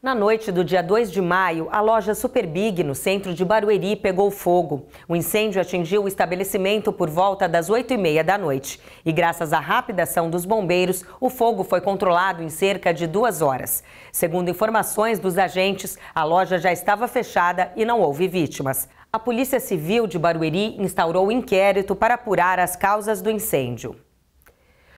Na noite do dia 2 de maio, a loja Superbig, no centro de Barueri, pegou fogo. O incêndio atingiu o estabelecimento por volta das 8h30 da noite. E graças à rápida ação dos bombeiros, o fogo foi controlado em cerca de duas horas. Segundo informações dos agentes, a loja já estava fechada e não houve vítimas. A Polícia Civil de Barueri instaurou um inquérito para apurar as causas do incêndio.